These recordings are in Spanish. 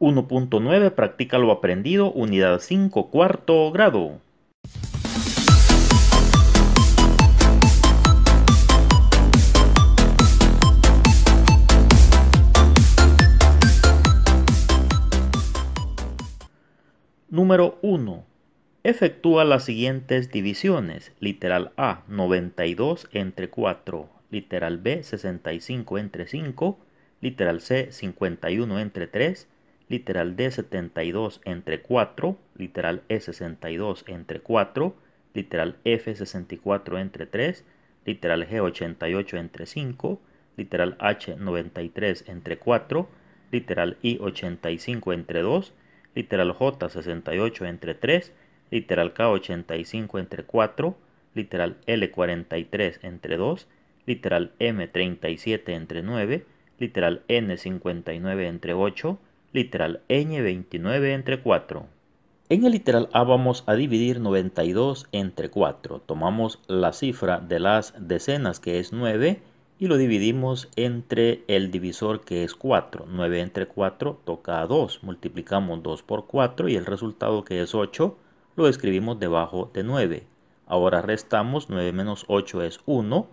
1.9 Practica lo aprendido, unidad 5, cuarto grado. Número 1. Efectúa las siguientes divisiones. Literal A, 92 entre 4. Literal B, 65 entre 5. Literal C, 51 entre 3 literal D 72 entre 4, literal E 62 entre 4, literal F 64 entre 3, literal G 88 entre 5, literal H 93 entre 4, literal I 85 entre 2, literal J 68 entre 3, literal K 85 entre 4, literal L 43 entre 2, literal M 37 entre 9, literal N 59 entre 8, literal n 29 entre 4. En el literal A vamos a dividir 92 entre 4. Tomamos la cifra de las decenas que es 9 y lo dividimos entre el divisor que es 4. 9 entre 4 toca 2. Multiplicamos 2 por 4 y el resultado que es 8 lo escribimos debajo de 9. Ahora restamos 9 menos 8 es 1.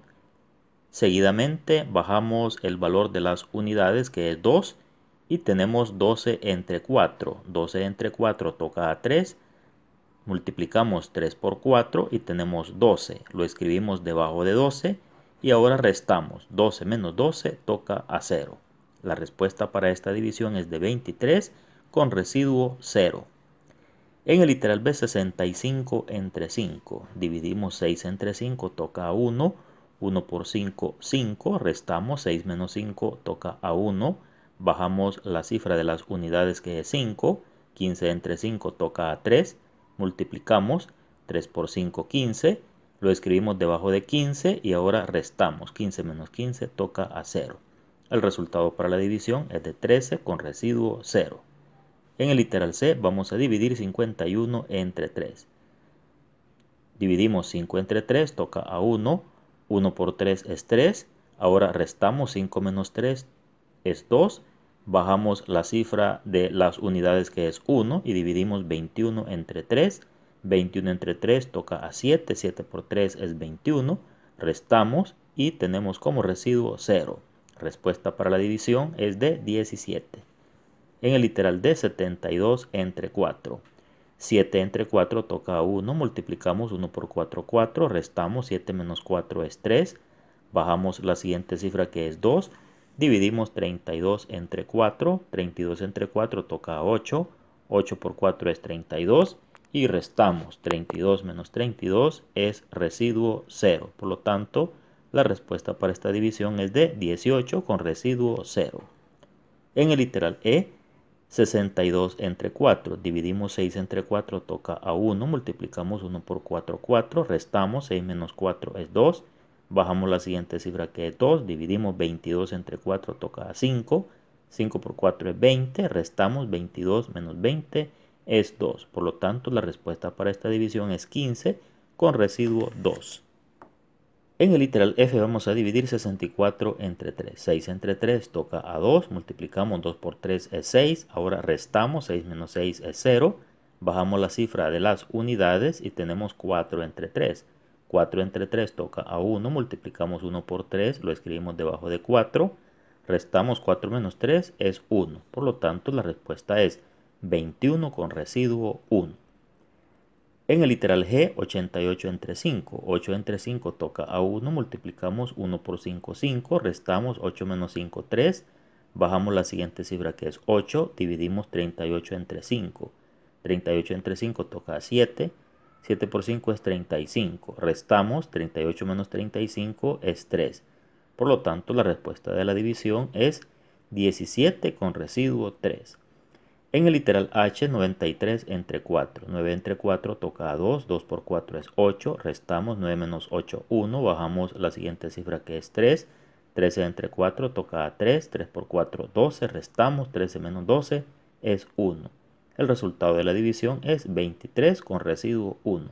Seguidamente bajamos el valor de las unidades que es 2 y tenemos 12 entre 4. 12 entre 4 toca a 3. Multiplicamos 3 por 4 y tenemos 12. Lo escribimos debajo de 12 y ahora restamos. 12 menos 12 toca a 0. La respuesta para esta división es de 23 con residuo 0. En el literal B 65 entre 5. Dividimos 6 entre 5 toca a 1. 1 por 5, 5. Restamos 6 menos 5 toca a 1 bajamos la cifra de las unidades que es 5, 15 entre 5 toca a 3, multiplicamos 3 por 5, 15, lo escribimos debajo de 15 y ahora restamos, 15 menos 15 toca a 0. El resultado para la división es de 13 con residuo 0. En el literal C vamos a dividir 51 entre 3. Dividimos 5 entre 3, toca a 1, 1 por 3 es 3, ahora restamos 5 menos 3 es 2 bajamos la cifra de las unidades que es 1 y dividimos 21 entre 3. 21 entre 3 toca a 7, 7 por 3 es 21, restamos y tenemos como residuo 0. Respuesta para la división es de 17. En el literal de 72 entre 4. 7 entre 4 toca a 1, multiplicamos 1 por 4, 4, restamos 7 menos 4 es 3, bajamos la siguiente cifra que es 2 Dividimos 32 entre 4, 32 entre 4 toca a 8, 8 por 4 es 32 y restamos 32 menos 32 es residuo 0. Por lo tanto, la respuesta para esta división es de 18 con residuo 0. En el literal E, 62 entre 4. Dividimos 6 entre 4, toca a 1. Multiplicamos 1 por 4, 4. Restamos 6 menos 4 es 2 bajamos la siguiente cifra que es 2, dividimos 22 entre 4 toca a 5, 5 por 4 es 20, restamos 22 menos 20 es 2, por lo tanto la respuesta para esta división es 15 con residuo 2. En el literal f vamos a dividir 64 entre 3, 6 entre 3 toca a 2, multiplicamos 2 por 3 es 6, ahora restamos 6 menos 6 es 0, bajamos la cifra de las unidades y tenemos 4 entre 3, 4 entre 3 toca a 1, multiplicamos 1 por 3, lo escribimos debajo de 4, restamos 4 menos 3 es 1. Por lo tanto, la respuesta es 21 con residuo 1. En el literal G, 88 entre 5. 8 entre 5 toca a 1, multiplicamos 1 por 5, 5, restamos 8 menos 5, 3, bajamos la siguiente cifra que es 8, dividimos 38 entre 5. 38 entre 5 toca a 7, 7 por 5 es 35. Restamos 38 menos 35 es 3. Por lo tanto, la respuesta de la división es 17 con residuo 3. En el literal H, 93 entre 4. 9 entre 4 toca a 2. 2 por 4 es 8. Restamos 9 menos 8, 1. Bajamos la siguiente cifra que es 3. 13 entre 4 toca a 3. 3 por 4, 12. Restamos 13 menos 12 es 1. El resultado de la división es 23 con residuo 1.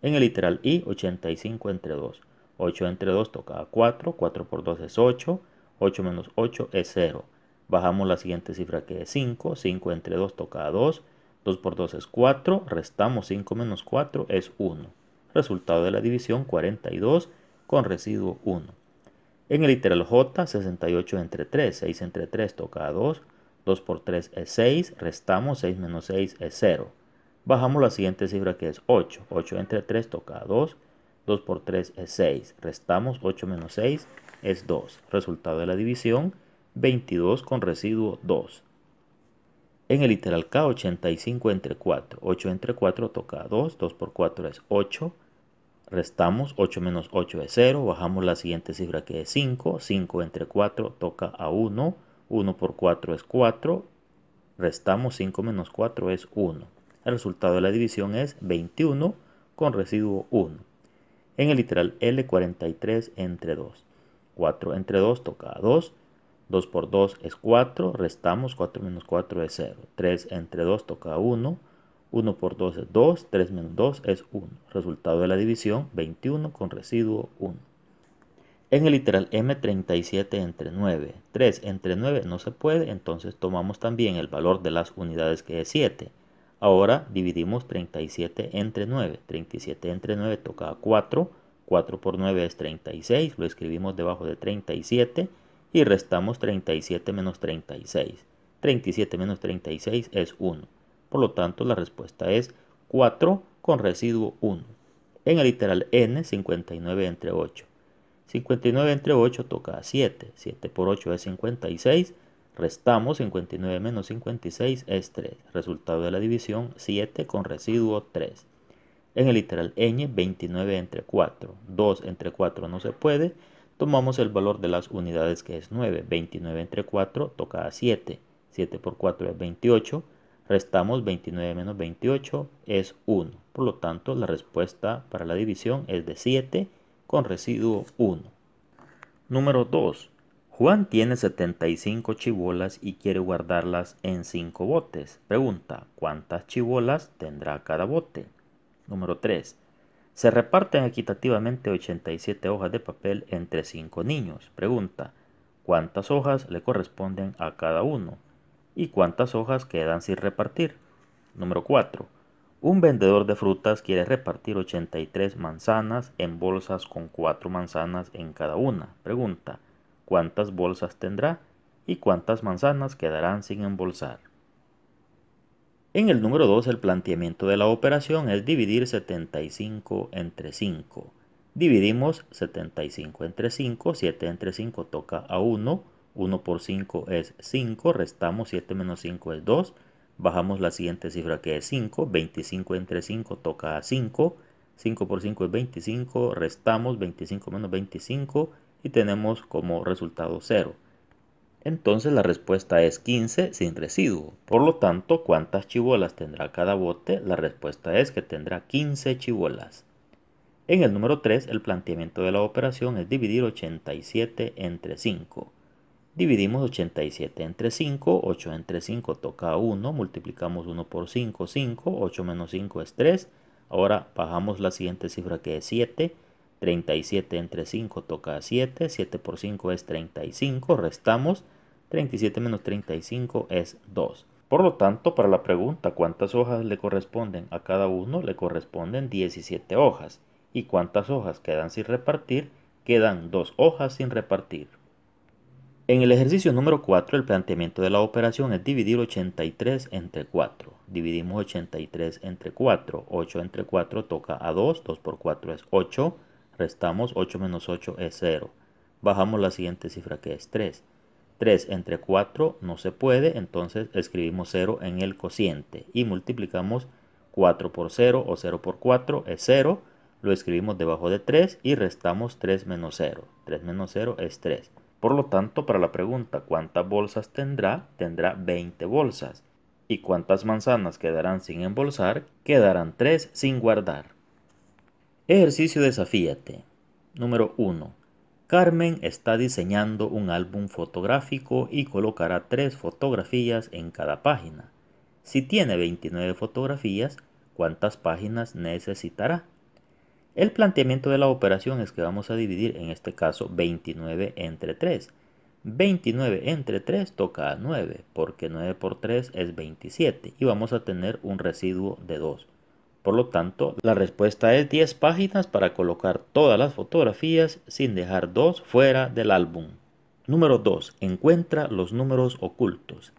En el literal I, 85 entre 2. 8 entre 2 toca a 4, 4 por 2 es 8, 8 menos 8 es 0. Bajamos la siguiente cifra que es 5, 5 entre 2 toca a 2, 2 por 2 es 4, restamos 5 menos 4 es 1. Resultado de la división 42 con residuo 1. En el literal J, 68 entre 3, 6 entre 3 toca a 2, 2 por 3 es 6, restamos 6 menos 6 es 0. Bajamos la siguiente cifra que es 8. 8 entre 3 toca 2. 2 por 3 es 6. Restamos 8 menos 6 es 2. Resultado de la división 22 con residuo 2. En el literal K 85 entre 4. 8 entre 4 toca 2. 2 por 4 es 8. Restamos 8 menos 8 es 0. Bajamos la siguiente cifra que es 5. 5 entre 4 toca a 1. 1 por 4 es 4, restamos 5 menos 4 es 1. El resultado de la división es 21 con residuo 1. En el literal L, 43 entre 2. 4 entre 2 toca 2. 2 por 2 es 4, restamos 4 menos 4 es 0. 3 entre 2 toca 1. 1 por 2 es 2, 3 menos 2 es 1. Resultado de la división, 21 con residuo 1. En el literal m 37 entre 9, 3 entre 9 no se puede, entonces tomamos también el valor de las unidades que es 7. Ahora dividimos 37 entre 9, 37 entre 9 toca 4, 4 por 9 es 36, lo escribimos debajo de 37 y restamos 37 menos 36. 37 menos 36 es 1, por lo tanto la respuesta es 4 con residuo 1. En el literal n 59 entre 8. 59 entre 8 toca 7. 7 por 8 es 56. Restamos 59 menos 56 es 3. Resultado de la división 7 con residuo 3. En el literal ñ 29 entre 4. 2 entre 4 no se puede. Tomamos el valor de las unidades que es 9. 29 entre 4 toca a 7. 7 por 4 es 28. Restamos 29 menos 28 es 1. Por lo tanto, la respuesta para la división es de 7 con residuo 1. Número 2. Juan tiene 75 chivolas y quiere guardarlas en 5 botes. Pregunta, ¿cuántas chibolas tendrá cada bote? Número 3. Se reparten equitativamente 87 hojas de papel entre 5 niños. Pregunta, ¿cuántas hojas le corresponden a cada uno? ¿Y cuántas hojas quedan sin repartir? Número 4. Un vendedor de frutas quiere repartir 83 manzanas en bolsas con 4 manzanas en cada una. Pregunta, ¿cuántas bolsas tendrá y cuántas manzanas quedarán sin embolsar? En el número 2 el planteamiento de la operación es dividir 75 entre 5. Dividimos 75 entre 5, 7 entre 5 toca a 1, 1 por 5 es 5, restamos 7 menos 5 es 2, bajamos la siguiente cifra que es 5, 25 entre 5 toca a 5, 5 por 5 es 25, restamos 25 menos 25 y tenemos como resultado 0. Entonces la respuesta es 15 sin residuo. Por lo tanto, ¿cuántas chivolas tendrá cada bote? La respuesta es que tendrá 15 chivolas. En el número 3, el planteamiento de la operación es dividir 87 entre 5. Dividimos 87 entre 5, 8 entre 5 toca 1, multiplicamos 1 por 5, 5, 8 menos 5 es 3. Ahora bajamos la siguiente cifra que es 7, 37 entre 5 toca 7, 7 por 5 es 35, restamos, 37 menos 35 es 2. Por lo tanto, para la pregunta cuántas hojas le corresponden a cada uno, le corresponden 17 hojas. Y cuántas hojas quedan sin repartir, quedan 2 hojas sin repartir. En el ejercicio número 4, el planteamiento de la operación es dividir 83 entre 4. Dividimos 83 entre 4. 8 entre 4 toca a 2. 2 por 4 es 8. Restamos 8 menos 8 es 0. Bajamos la siguiente cifra que es 3. 3 entre 4 no se puede, entonces escribimos 0 en el cociente y multiplicamos 4 por 0 o 0 por 4 es 0. Lo escribimos debajo de 3 y restamos 3 menos 0. 3 menos 0 es 3. Por lo tanto, para la pregunta ¿cuántas bolsas tendrá? Tendrá 20 bolsas. ¿Y cuántas manzanas quedarán sin embolsar? Quedarán 3 sin guardar. Ejercicio desafíate. Número 1. Carmen está diseñando un álbum fotográfico y colocará 3 fotografías en cada página. Si tiene 29 fotografías, ¿cuántas páginas necesitará? El planteamiento de la operación es que vamos a dividir en este caso 29 entre 3. 29 entre 3 toca a 9, porque 9 por 3 es 27 y vamos a tener un residuo de 2. Por lo tanto, la respuesta es 10 páginas para colocar todas las fotografías sin dejar 2 fuera del álbum. Número 2. Encuentra los números ocultos.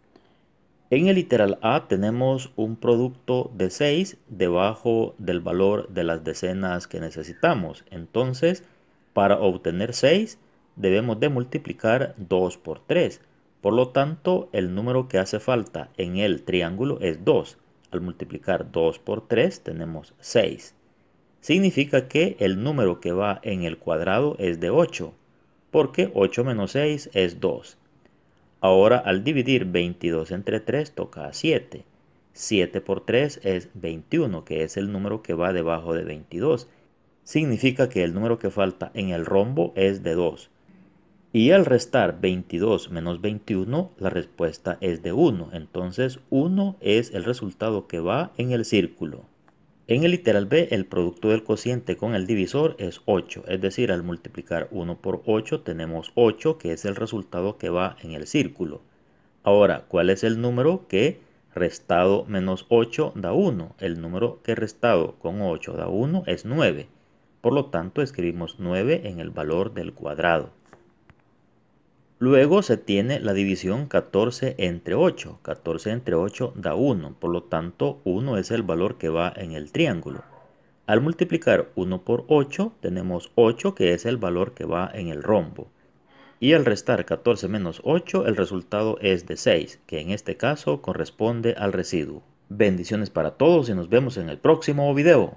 En el literal A tenemos un producto de 6 debajo del valor de las decenas que necesitamos. Entonces, para obtener 6 debemos de multiplicar 2 por 3. Por lo tanto, el número que hace falta en el triángulo es 2. Al multiplicar 2 por 3 tenemos 6. Significa que el número que va en el cuadrado es de 8, porque 8 menos 6 es 2. Ahora al dividir 22 entre 3 toca 7. 7 por 3 es 21, que es el número que va debajo de 22. Significa que el número que falta en el rombo es de 2. Y al restar 22 menos 21, la respuesta es de 1. Entonces 1 es el resultado que va en el círculo. En el literal B, el producto del cociente con el divisor es 8, es decir, al multiplicar 1 por 8 tenemos 8, que es el resultado que va en el círculo. Ahora, ¿cuál es el número que restado menos 8 da 1? El número que restado con 8 da 1 es 9. Por lo tanto, escribimos 9 en el valor del cuadrado. Luego se tiene la división 14 entre 8. 14 entre 8 da 1, por lo tanto 1 es el valor que va en el triángulo. Al multiplicar 1 por 8 tenemos 8 que es el valor que va en el rombo. Y al restar 14 menos 8 el resultado es de 6, que en este caso corresponde al residuo. Bendiciones para todos y nos vemos en el próximo video.